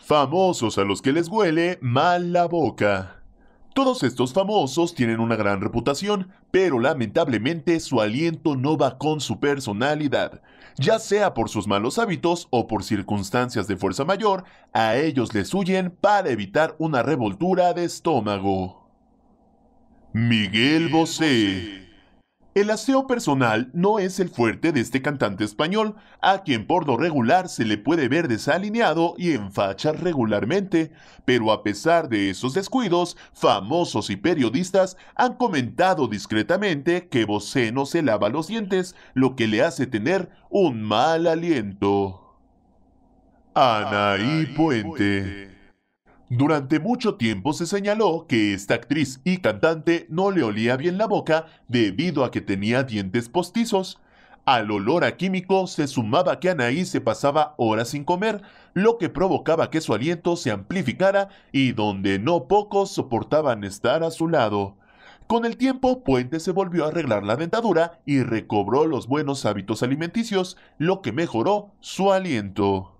Famosos a los que les huele mal la boca. Todos estos famosos tienen una gran reputación, pero lamentablemente su aliento no va con su personalidad. Ya sea por sus malos hábitos o por circunstancias de fuerza mayor, a ellos les huyen para evitar una revoltura de estómago. Miguel Bosé. El aseo personal no es el fuerte de este cantante español, a quien por lo regular se le puede ver desalineado y en facha regularmente, pero a pesar de esos descuidos, famosos y periodistas han comentado discretamente que Boceno se lava los dientes, lo que le hace tener un mal aliento. Anaí Puente. Durante mucho tiempo se señaló que esta actriz y cantante no le olía bien la boca debido a que tenía dientes postizos. Al olor a químico se sumaba que Anaí se pasaba horas sin comer, lo que provocaba que su aliento se amplificara y donde no pocos soportaban estar a su lado. Con el tiempo, Puente se volvió a arreglar la dentadura y recobró los buenos hábitos alimenticios, lo que mejoró su aliento.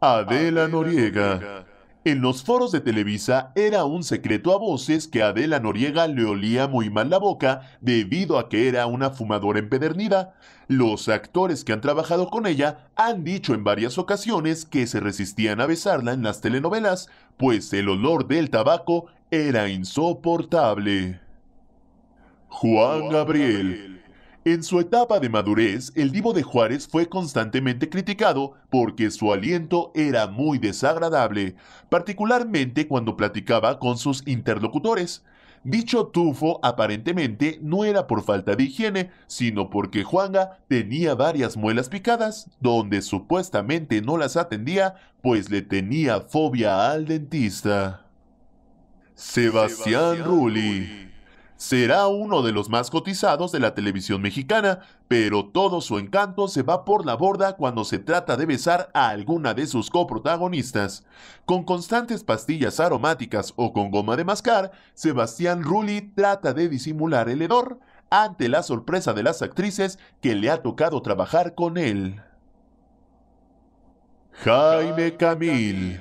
Adela, Noriega. En los foros de Televisa era un secreto a voces que Adela Noriega le olía muy mal la boca debido a que era una fumadora empedernida. Los actores que han trabajado con ella han dicho en varias ocasiones que se resistían a besarla en las telenovelas, pues el olor del tabaco era insoportable. Juan Gabriel. En su etapa de madurez, el divo de Juárez fue constantemente criticado porque su aliento era muy desagradable, particularmente cuando platicaba con sus interlocutores. Dicho tufo aparentemente no era por falta de higiene, sino porque Juanga tenía varias muelas picadas, donde supuestamente no las atendía, pues le tenía fobia al dentista. Sebastián, Sebastián Rulli. Será uno de los más cotizados de la televisión mexicana, pero todo su encanto se va por la borda cuando se trata de besar a alguna de sus coprotagonistas. Con constantes pastillas aromáticas o con goma de mascar, Sebastián Rulli trata de disimular el hedor ante la sorpresa de las actrices que le ha tocado trabajar con él. Jaime Camil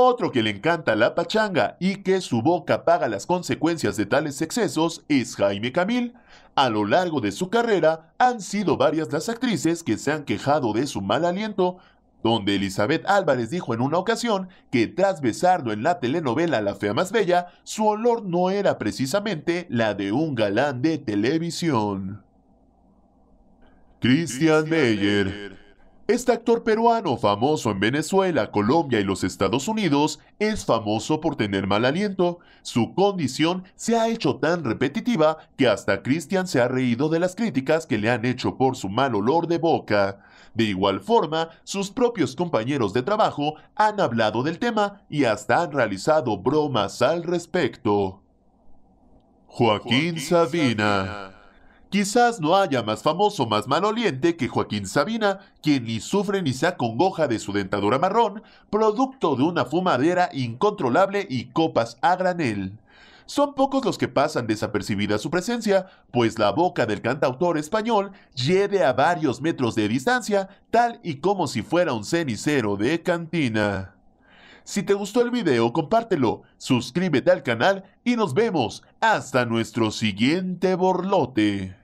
otro que le encanta la pachanga y que su boca paga las consecuencias de tales excesos es Jaime Camil. A lo largo de su carrera han sido varias las actrices que se han quejado de su mal aliento, donde Elizabeth Álvarez dijo en una ocasión que tras besarlo en la telenovela La Fea Más Bella, su olor no era precisamente la de un galán de televisión. Christian Meyer este actor peruano, famoso en Venezuela, Colombia y los Estados Unidos, es famoso por tener mal aliento. Su condición se ha hecho tan repetitiva que hasta Christian se ha reído de las críticas que le han hecho por su mal olor de boca. De igual forma, sus propios compañeros de trabajo han hablado del tema y hasta han realizado bromas al respecto. Joaquín, Sabina. Quizás no haya más famoso, más maloliente que Joaquín Sabina, quien ni sufre ni se acongoja de su dentadura marrón, producto de una fumadera incontrolable y copas a granel. Son pocos los que pasan desapercibida su presencia, pues la boca del cantautor español lleve a varios metros de distancia, tal y como si fuera un cenicero de cantina. Si te gustó el video, compártelo, suscríbete al canal y nos vemos hasta nuestro siguiente borlote.